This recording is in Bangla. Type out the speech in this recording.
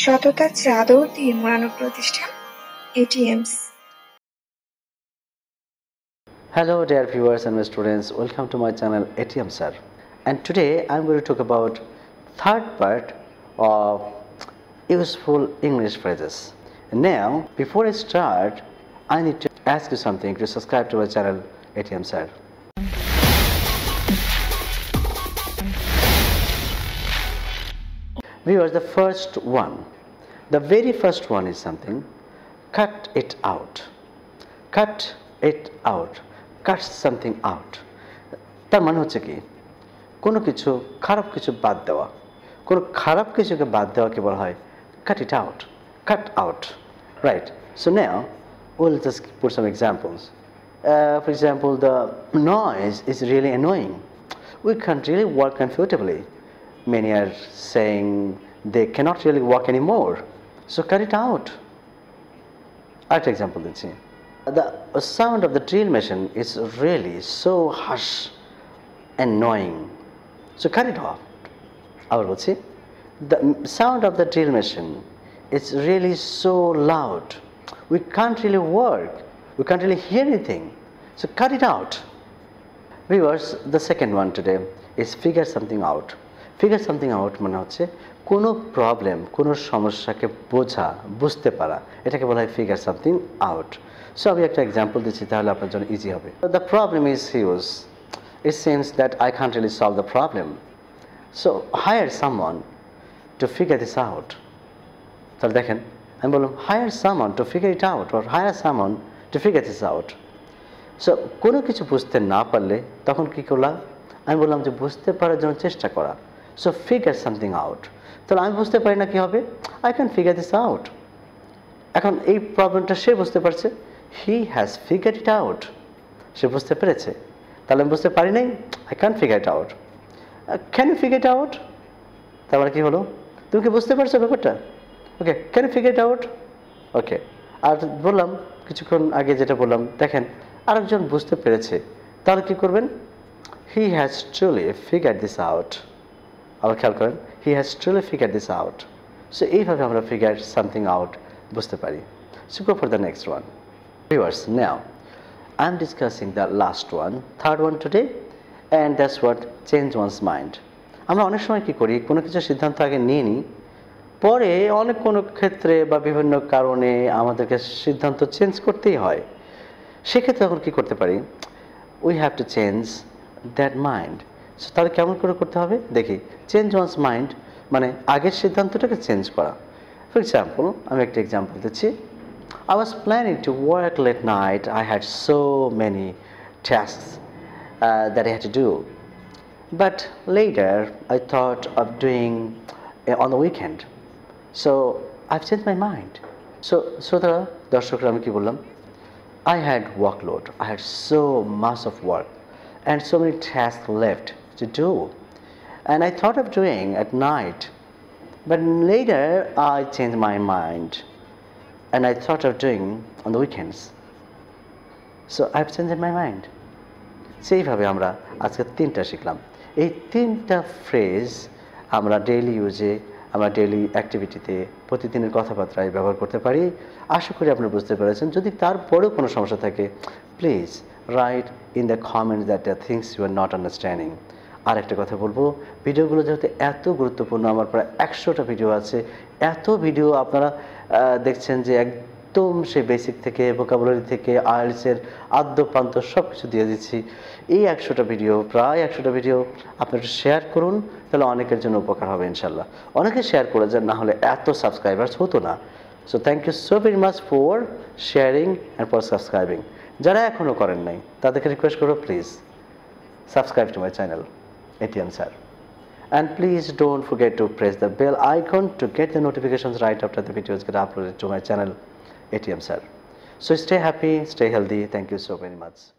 সততার চাদর দিয়ে মোড়ানো Hello dear viewers and my students, welcome to my channel ATM Sir and today I am going to talk about third part of useful English phrases. Now before I start I need to ask you something to subscribe to my channel ATM Sir. We Viewers, the first one, the very first one is something, cut it out. Cut it out. Cut something out. তার মানে হচ্ছে কি কোনো কিছু খারাপ কিছু বাদ দেওয়া কোনো খারাপ কিছুকে বাদ দেওয়াকে বলা হয় cut it out cut out we'll just put some examples. Uh, for example, the noise is really annoying. We can't really work comfortably. Many are saying they cannot really walk anymore. So cut it out. Another example, let's see. The sound of the drill machine is really so harsh, annoying. So cut it off. Our will see. The sound of the drill machine is really so loud. We can't really work. We can't really hear anything. So cut it out. Viewers, the second one today is figure something out. Figure something out মানে হচ্ছে কোনো প্রবলেম কোনো সমস্যাকে বোঝা বুঝতে পারা এটাকে বলা হয় ফিগার সামথিং আউট সো আমি একটা এক্সাম্পল দিচ্ছি তাহলে আপনার জন্য ইজি হবে the problem is huge it since that I can't really solve the problem so higher one to figure this out তাহলে দেখেন আমি বললাম higher one to figure it out or higher one to figure this out so কোনো কিছু বুঝতে না পারলে তখন কী করলাম আমি বললাম যে বুঝতে পারার জন্য চেষ্টা করা সো ফিগার সামথিং আউট তাহলে আমি বুঝতে পারি না কি হবে I can figure this out এখন এই প্রবলেমটা সে বুঝতে পারছে he has figure it out সে বুঝতে পেরেছে তাহলে আমি বুঝতে পারি নাই I can figure it out can you figure it out তারপরে মানে কী হলো তুমি কি বুঝতে পারছো ব্যাপারটা okay can you figure it out okay আর বললাম কিছুক্ষণ আগে যেটা বললাম দেখেন আরেকজন বুঝতে পেরেছে তাহলে কী করবেন he has truly figure this out আবার খেয়াল করেন he has truly figure this out so এইভাবে আমরা ফিগার সামথিং আউট বুঝতে পারি so go for the next one viewers now I am discussing the last one third one today and that's what change one's mind আমরা অনেক সময় কী করি কোনো কিছু সিদ্ধান্ত আগে নিয়ে নিই পরে অনেক কোনো ক্ষেত্রে বা বিভিন্ন কারণে আমাদেরকে সিদ্ধান্ত চেঞ্জ করতেই হয় সেক্ষেত্রে তখন কী করতে পারি we have to change that mind তাহলে কেমন করে করতে হবে দেখি চেঞ্জ ওয়ান্স মাইন্ড মানে আগের সিদ্ধান্তটাকে চেঞ্জ করা ফর এক্সাম্পল আমি একটা এক্সাম্পল দিচ্ছি I was planning to work late night I had so many task that I had to do but later I thought of doing on the weekend so I change my mind so শ্রোতারা দর্শকরা আমি কি বললাম I had workload. I had so much of work and so many tasks left. to do. And I thought of doing at night. But later I changed my mind and I thought of doing on the weekends. So I've changed my mind. সেইভাবে আমরা আজকে তিনটা শিখলাম এই তিনটা ফ্রেজ আমরা ডেইলি ইউজে আমরা ডেইলি অ্যাক্টিভিটিতে প্রতিদিনের কথাবার্তায় ব্যবহার করতে পারি আশা করি আপনারা বুঝতে পেরেছেন যদি তারপরেও কোনো সমস্যা থাকে please write in the comment that the things you are not understanding আর একটা কথা বলবো ভিডিওগুলো যেহেতু এত গুরুত্বপূর্ণ আমার প্রায় একশোটা ভিডিও আছে এত ভিডিও আপনারা দেখছেন যে একদম সে বেসিক থেকে ভোকাবুলারি থেকে আয়েলসের আদ্যপ্রান্ত সব কিছু দিয়ে দিচ্ছি এই একশোটা ভিডিও প্রায় একশোটা ভিডিও আপনারা শেয়ার করুন তাহলে অনেকের জন্য উপকার হবে ইনশাল্লাহ অনেকে শেয়ার করে যান না হলে এত সাবস্ক্রাইবার্স হতো না so thank you so very much for sharing and for subscribing যারা এখনও করেন নাই তাদেরকে রিকোয়েস্ট করো please subscribe to my channel ATM sir. And please don't forget to press the bell icon to get the notifications right after the videos get uploaded to my channel ATM sir. So stay happy, stay healthy. Thank you so very much.